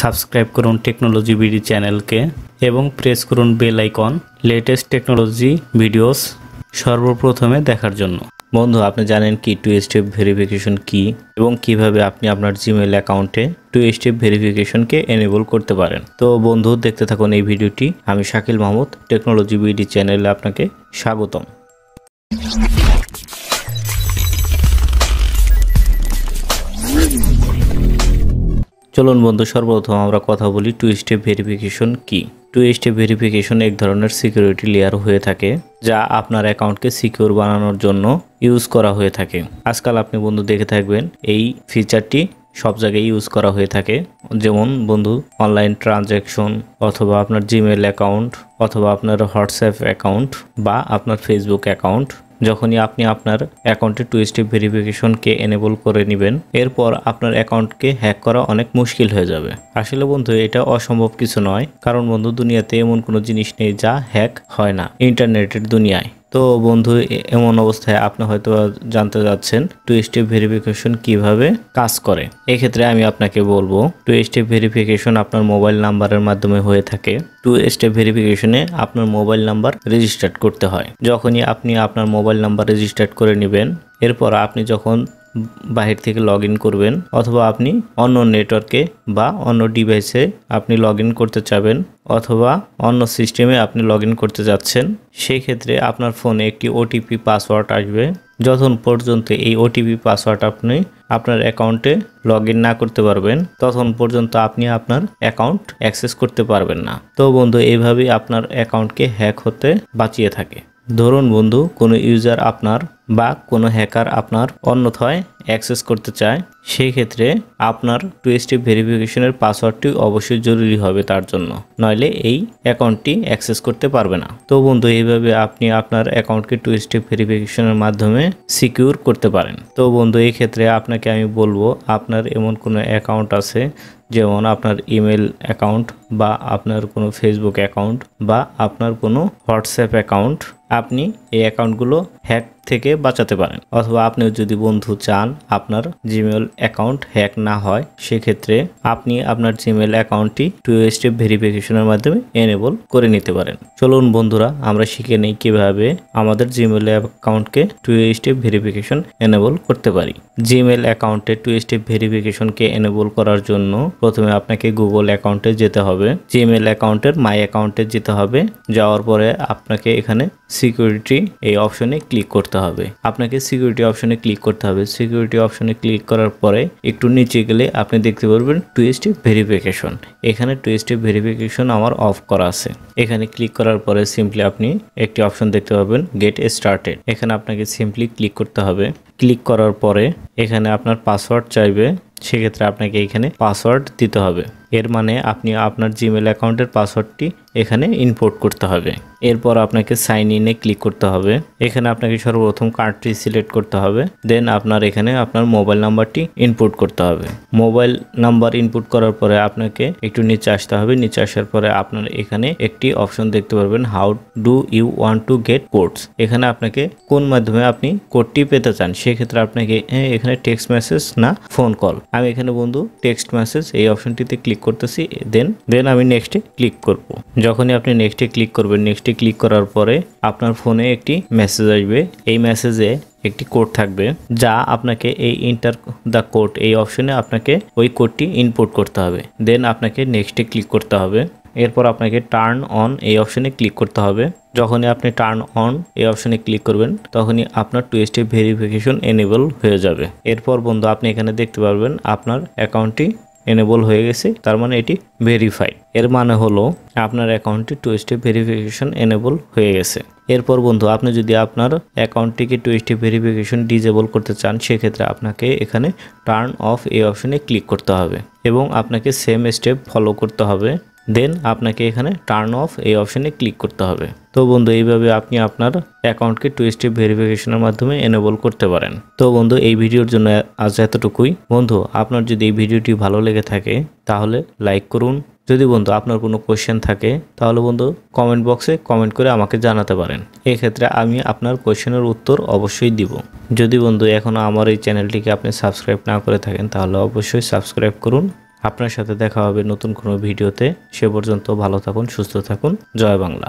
subscribe করুন technology BD চ্যানেলকে এবং প্রেস করুন bell icon latest technology videos সর্বপ্রথমে দেখার জন্য বন্ধু আপনি জানেন কি টু স্টেপ ভেরিফিকেশন কি এবং কিভাবে আপনি আপনার জিমেল অ্যাকাউন্টে টু স্টেপ ভেরিফিকেশনকে এনেবল করতে পারেন তো বন্ধু দেখতে থাকুন এই ভিডিওটি আমি শাকিল মাহমুদ টেকনোলজি বিডি চ্যানেলে আপনাকে স্বাগতম চলুন বন্ধু সর্বপ্রথম আমরা কথা বলি টু স্টেপ ভেরিফিকেশন কি টু স্টেপ ভেরিফিকেশন এক ধরনের সিকিউরিটি লেয়ার হয়ে থাকে যা আপনার অ্যাকাউন্টকে সিকিউর বানানোর জন্য ইউজ করা হয়ে থাকে আজকাল আপনি বন্ধু দেখে থাকবেন এই ফিচারটি সব জায়গায় ইউজ করা হয়ে থাকে যেমন বন্ধু অনলাইন ট্রানজ্যাকশন অথবা আপনার জিমেল অ্যাকাউন্ট অথবা আপনার হোয়াটসঅ্যাপ অ্যাকাউন্ট বা আপনার ফেসবুক অ্যাকাউন্ট যখনই আপনি আপনার অ্যাকাউন্টে টু স্টেপ ভেরিফিকেশনকে এনেবল করে নেবেন এরপর আপনার অ্যাকাউন্টকে হ্যাক করা অনেক মুশকিল হয়ে যাবে আসলে বন্ধু এটা অসম্ভব কিছু নয় কারণ বন্ধু দুনিয়াতে এমন কোনো জিনিস নেই যা হ্যাক হয় না ইন্টারনেটের দুনিয়ায় তো বন্ধু এমন অবস্থায় আপনি হয়তো জানতে যাচ্ছেন টু স্টেপ ভেরিফিকেশন কিভাবে কাজ করে এক্ষেত্রে আমি আপনাকে বলবো টু স্টেপ ভেরিফিকেশন আপনার মোবাইল নাম্বারের মাধ্যমে হয়ে থাকে টু স্টেপ ভেরিফিকেশনে আপনার মোবাইল নাম্বার রেজিস্টার্ড করতে হয় যখনই আপনি আপনার মোবাইল নাম্বার রেজিস্টার্ড করে নেবেন এরপর আপনি যখন বাহির থেকে লগ করবেন অথবা আপনি অন্য নেটওয়ার্কে বা অন্য ডিভাইসে আপনি লগ করতে চাবেন অথবা অন্য সিস্টেমে আপনি লগ করতে যাচ্ছেন সেই ক্ষেত্রে আপনার ফোনে একটি ওটিপি পাসওয়ার্ড আসবে যখন পর্যন্ত এই ওটিপি পাসওয়ার্ড আপনি আপনার অ্যাকাউন্টে লগ না করতে পারবেন তখন পর্যন্ত আপনি আপনার অ্যাকাউন্ট অ্যাক্সেস করতে পারবেন না তো বন্ধু এইভাবেই আপনার অ্যাকাউন্টকে হ্যাক হতে বাঁচিয়ে থাকে ধরুন বন্ধু কোনো ইউজার আপনার বা কোনো হ্যাকার আপনার অন্যথায় অ্যাক্সেস করতে চায় সেই ক্ষেত্রে আপনার টু স্টেপ ভেরিফিকেশনের পাসওয়ার্ডটি অবশ্যই জরুরি হবে তার জন্য নইলে এই অ্যাকাউন্টটি অ্যাক্সেস করতে পারবে না তো বন্ধু এইভাবে আপনি আপনার অ্যাকাউন্টকে টু স্টেপ ভেরিফিকেশনের মাধ্যমে সিকিউর করতে পারেন তো বন্ধু এই ক্ষেত্রে আপনাকে আমি বলবো আপনার এমন কোনো অ্যাকাউন্ট আছে যেমন আপনার ইমেল অ্যাকাউন্ট বা আপনার কোনো ফেসবুক অ্যাকাউন্ট বা আপনার কোনো হোয়াটসঅ্যাপ অ্যাকাউন্ট আপনি এই অ্যাকাউন্টগুলো হ্যাক থেকে বাঁচাতে পারেন অথবা আপনি যদি বন্ধু চান আপনার জিমেল অ্যাকাউন্ট হ্যাক না হয় সেক্ষেত্রে আপনি আপনার জিমেল অ্যাকাউন্টটি টু স্টেপ ভেরিফিকেশনের মাধ্যমে এনেবল করে নিতে পারেন চলুন বন্ধুরা আমরা শিখে নিই কীভাবে আমাদের জিমেল অ্যাকাউন্টকে টু স্টেপ ভেরিফিকেশন এনেবল করতে পারি জিমেল অ্যাকাউন্টে টু স্টেপ ভেরিফিকেশনকে এনেবল করার জন্য প্রথমে আপনাকে গুগল অ্যাকাউন্টে যেতে হবে জিমেল অ্যাকাউন্টের মাই অ্যাকাউন্টে যেতে হবে যাওয়ার পরে আপনাকে এখানে সিকিউরিটি এই অপশনে ক্লিক করতে করতে হবে আপনাকে সিকিউরিটি অপশনে ক্লিক করতে হবে সিকিউরিটি অপশনে ক্লিক করার পরে একটু নিচে গেলে আপনি দেখতে পারবেন টু স্টেপ ভেরিফিকেশন এখানে টু স্টেপ ভেরিফিকেশন আমার অফ করা আছে এখানে ক্লিক করার পরে সিম্পলি আপনি একটি অপশন দেখতে পাবেন গেট স্টার্টেড এখানে আপনাকে সিম্পলি ক্লিক করতে হবে ক্লিক করার পরে এখানে আপনার পাসওয়ার্ড চাইবে সেক্ষেত্রে আপনাকে এখানে পাসওয়ার্ড দিতে হবে এর মানে আপনি আপনার জিমেল অ্যাকাউন্টের পাসওয়ার্ডটি এখানে ইনপোর্ট করতে হবে এরপর আপনাকে সাইন ইনে ক্লিক করতে হবে এখানে আপনাকে সর্বপ্রথম কার্ডটি সিলেক্ট করতে হবে দেন আপনার এখানে আপনার মোবাইল নাম্বারটি ইনপুট করতে হবে মোবাইল নাম্বার ইনপুট করার পরে আপনাকে একটু নিচে আসতে হবে নিচে আসার পরে আপনার এখানে একটি অপশন দেখতে পারবেন how do you want to get codes এখানে আপনাকে কোন মাধ্যমে আপনি কোডটি পেতে চান সেক্ষেত্রে আপনাকে এখানে টেক্সট মেসেজ না ফোন কল আমি এখানে বন্ধু টেক্সট মেসেজ এই অপশনটিতে ক্লিক করতেছি দেন দেন আমি নেক্সটে ক্লিক করবো যখনই আপনি নেক্সটে ক্লিক করবেন নেক্সটে ক্লিক করার পরে আপনার ফোনে একটি মেসেজ আসবে এই মেসেজে একটি কোড থাকবে যা আপনাকে এই ইন্টার দ্য কোড এই অপশনে আপনাকে ওই কোডটি ইনপুট করতে হবে দেন আপনাকে নেক্সটে ক্লিক করতে হবে এরপর আপনাকে টার্ন অন এই অপশনে ক্লিক করতে হবে যখনই আপনি টার্ন অন এই অপশনে ক্লিক করবেন তখনই আপনার টু স্টেপ ভেরিফিকেশন এনেবল হয়ে যাবে এরপর বন্ধু আপনি এখানে দেখতে পারবেন আপনার অ্যাকাউন্টটি এনেবল হয়ে গেছে তার মানে এটি ভেরিফাইড এর মানে হলো আপনার অ্যাকাউন্টটি টু স্টেপ ভেরিফিকেশন এনেবল হয়ে গেছে এরপর বন্ধু আপনি যদি আপনার অ্যাকাউন্টটিকে টু স্টেপ ভেরিফিকেশন ডিজেবল করতে চান সেক্ষেত্রে আপনাকে এখানে টার্ন অফ এই অপশনে ক্লিক করতে হবে এবং আপনাকে সেম স্টেপ ফলো করতে হবে দেন আপনাকে এখানে টার্ন অফ এই অপশানে ক্লিক করতে হবে তো বন্ধু এইভাবে আপনি আপনার অ্যাকাউন্টকে টু স্টেপ ভেরিফিকেশনের মাধ্যমে এনেবল করতে পারেন তো বন্ধু এই ভিডিওর জন্য আজ এতটুকুই বন্ধু আপনার যদি এই ভিডিওটি ভালো লেগে থাকে তাহলে লাইক করুন যদি বন্ধু আপনার কোনো কোয়েশ্চেন থাকে তাহলে বন্ধু কমেন্ট বক্সে কমেন্ট করে আমাকে জানাতে পারেন এক্ষেত্রে আমি আপনার কোয়েশ্চেনের উত্তর অবশ্যই দিব যদি বন্ধু এখনও আমার এই চ্যানেলটিকে আপনি সাবস্ক্রাইব না করে থাকেন তাহলে অবশ্যই সাবস্ক্রাইব করুন আপনার সাথে দেখা হবে নতুন কোনো ভিডিওতে সে পর্যন্ত ভালো থাকুন সুস্থ থাকুন জয় বাংলা